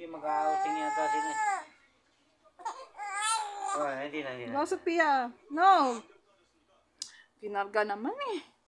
Hindi, mag-outing yata sila. Oh, hindi na, hindi na. No, Sophia. No. Kinarga naman eh.